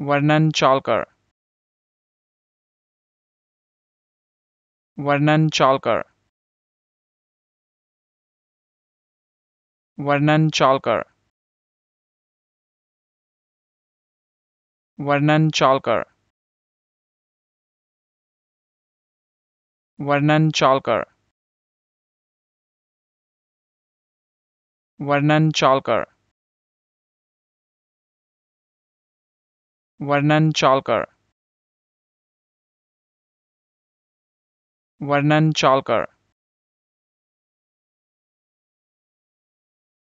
Vernon Chalker Vernon Chalker Vernon Chalker Vernon Chalker Vernon Chalker Vernon Chalker वर्णन चालकर वर्णन चालकर